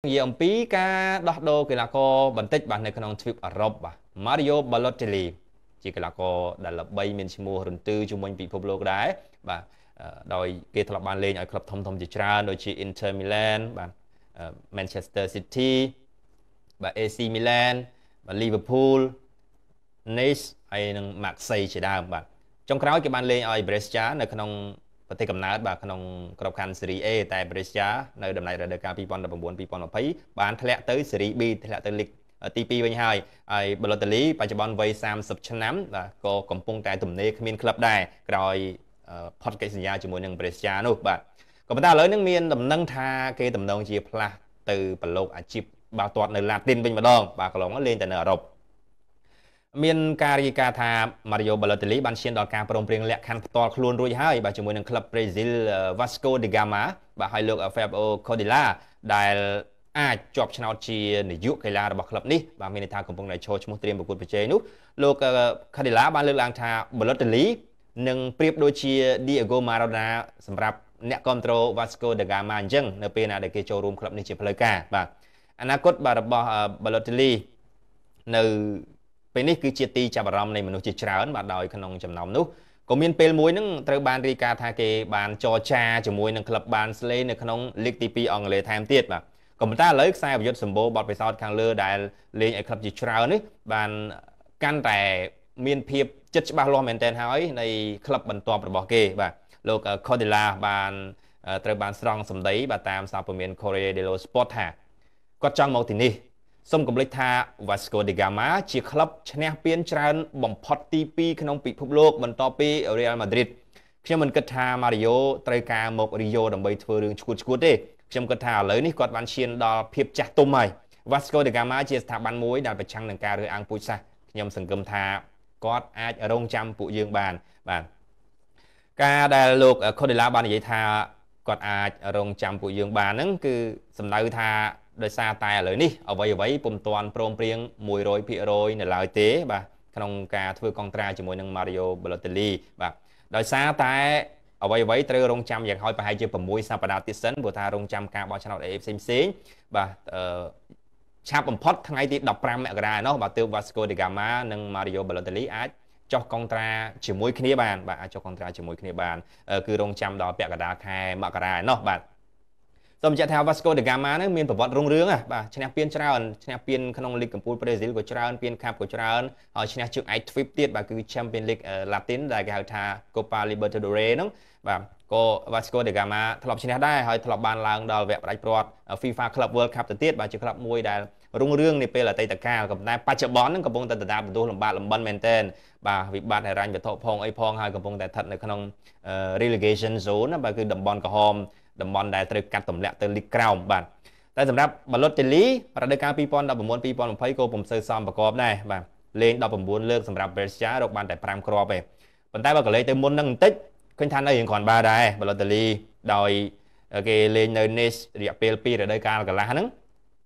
និយាយអំពីការដោះដូរកីឡាករបន្តិចបាទនៅក្នុងទ្វីបអឺរ៉ុបបាទ Mario Balotelli ជាកីឡាករដែលល្បីមានឈ្មោះរន្ទឺជំនាញពិភពលោកដែរបាទដោយគេធ្លាប់បានលេងឲ្យក្លឹបធំធំជាច្រើនដូចជា Inter Milan បាទ Manchester City បាទ AC Milan បាទ Liverpool Nice ហើយនិង Marseille ជាដើមបាទចុងក្រោយគេបានលេងឲ្យ Brescia នៅក្នុងប្រទេសកំណើតបាទក្នុងក្របខ័ណ្ឌ Serie A តែ Brescia នៅដំណាច់រដូវកាល2019 2020បានធ្លាក់ទៅ Serie B ធ្លាក់ទៅ League ទី2វិញហើយហើយបឡូតាលីបច្ចុប្បន្នវ័យ30ឆ្នាំបាទក៏កំពុងតែទំនេរគ្មានក្លឹបដែរក្រោយផុតកិច្ចសញ្ញាជាមួយនឹង Brescia នោះ បាទក៏ប៉ុន្តែឥឡូវនឹងមានដំណឹងថាគេតំណងជាផ្លាស់ទៅប្រឡូកអាជីពបាល់ទាត់នៅឡាទីនវិញម្ដងបាទកន្លងលេងតែនៅអឺរ៉ុបមានការរាយការណ៍ថា Mario Balotelli បានឈានដល់ការព្រមព្រៀងលក្ខខណ្ឌផ្ទាល់ខ្លួនរួចហើយបាទជាមួយនឹងក្លឹបប្រេស៊ីល Vasco da Gama បាទហើយលោក Fabio Cordella ដែលអាចជាប់ឆ្នោតជានាយកកីឡារបស់ក្លឹបនេះបាទមានន័យថាកំពុងតែឈរឈ្មោះត្រៀមប្រកួតប្រជែងនោះលោក Cordella បានលើកឡើងថា Balotelli នឹងប្រៀបដូចជា Diego Maradona សម្រាប់អ្នកគ្រប់គ្រង Vasco da Gama អញ្ចឹងនៅពេលណាដែលគេចូលរួមក្លឹបនេះជាផ្លូវការបាទអនាគតបាទរបស់ Balotelli នៅពេលនេះគឺជាទីចាប់អារម្មណ៍នៃមនុស្សជាច្រើនបាទដោយក្នុងចំណោមនោះក៏មានពេលមួយហ្នឹងត្រូវបានរាយការណ៍ថាគេបានចរចាជាមួយនឹងក្លឹបបានស្លេនៅក្នុងលីកទី2អង់គ្លេសថែមទៀតបាទក៏ប៉ុន្តែឥឡូវខ្សែប្រយុទ្ធសម្បូរបទពិសោធន៍ខាងលើដែលលេងឲ្យក្លឹបជាច្រើននេះបានកាន់តែមានភាពចិត្តច្បាស់លាស់មែនទែនហើយនៃក្លឹបបន្ទាប់របស់គេបាទលោក Cordela បាន ត្រូវបានស្រង់សម្ដី បាទតាមសារព័ត៌មាន Corriere dello Sport ថាគាត់ចង់មកទីនេះសូមកុំភ្លេចថា Vasco da Gama ជាក្លឹបឈ្នះពានច្រើនបំផុត ទី2ក្នុងពិភពលោកបន្ទាប់ពី Real Madrid ខ្ញុំមិនគិតថា Mario ត្រូវការមក Rio ដើម្បីធ្វើរឿងឈួតឈួតទេខ្ញុំគិតថាឥឡូវនេះគាត់បានឈានដល់ភាពចាស់ទុំហើយ Vasco da Gama ជាស្ថាប័នមួយដែលប្រឆាំងនឹងការរើសអើងពូជសាសន៍ខ្ញុំសង្កឹមថាគាត់អាចរងចាំពួកយើងបានបាទការដែលលោក Cordela បាននិយាយថាគាត់អាចរងចាំពួកយើងបានហ្នឹងគឺសំដៅថាដោយសារតែឥឡូវនេះអ្វីអ្វីពុំទាន់ព្រមព្រៀង100%នៅឡើយទេបាទក្នុងការធ្វើកងត្រាជាមួយនឹង Mario Balotelli បាទដោយសារតែអ្វីអ្វីត្រូវរងចាំយ៉ាងហោចប្រហែលជា6សប្តាហ៍ទៀតសិនព្រោះថារងចាំការបោះឆ្នោតអេផ្សេងផ្សេងបាទអឺឆាប់បំផុតថ្ងៃទី15មករានោះបាទទើប Vasco da Gama និង Mario Balotelli អាចចុះកងត្រាជាមួយគ្នាបានបាទអាចចុះកងត្រាជាមួយគ្នាបានគឺរងចាំដល់ពាក់កណ្ដាលខែមករាឯណោះបាទសូមបញ្ជាក់ថា Vasco da Gama ហ្នឹងមានប្រវត្តិរុងរឿងណាបាទឈ្នះពានច្រើនឈ្នះពានក្នុងលីកកំពូលប្រេស៊ីលក៏ច្រើន ពានខាប់ក៏ច្រើនហើយឈ្នះជើងឯក Twip ទៀតបាទគឺ Champions League Latin ដែលគេហៅថា Copa Libertadores ហ្នឹងបាទក៏ Vasco da Gama ធ្លាប់ឈ្នះដែរហើយធ្លាប់បានឡើងដល់វគ្គផ្ដាច់ព្រាត់ FIFA Club World Cup ទៅទៀតបាទជាក្លឹបមួយដែលរុងរឿងនាពេលអតីតកាលក៏ប៉ុន្តែបច្ចុប្បន្នហ្នឹងកំពុងតែដណ្ដើមបន្ទុះលំបាកលំបិនមែនទែនបាទវិបត្តិហិរញ្ញវត្ថុផងអីផងហើយកំពុងតែស្ថិតនៅក្នុង relegation zone ណាបាទគឺតំបន់ក្រហមតំបន់ដែលត្រូវកាត់ទម្លាក់ទៅលីកក្រោមបាទតែសម្រាប់បាឡុតតេលីរដូវកាល2019 2020ក៏ពុំសូវសមប្រកបដែរបាទលេង19លើកសម្រាប់ Brescia រកបានតែ5គ្រាប់ទេប៉ុន្តែបើកលេងទៅមុននឹងបន្តិចឃើញថានៅរៀងគ្រាន់បាដែរបាឡុតតេលីដោយគេលេងនៅ Nice រយៈពេល2រដូវកាលកន្លះហ្នឹង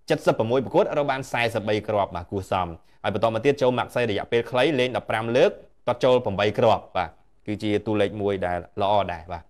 76ប្រកួតរកបាន43គ្រាប់បាទគួសមហើយបន្តមកទៀតចូល Maxey រយៈពេលខ្លីលេង15លើកគាត់ចូល8គ្រាប់បាទគឺជាតួលេខមួយដែលល្អដែរបាទ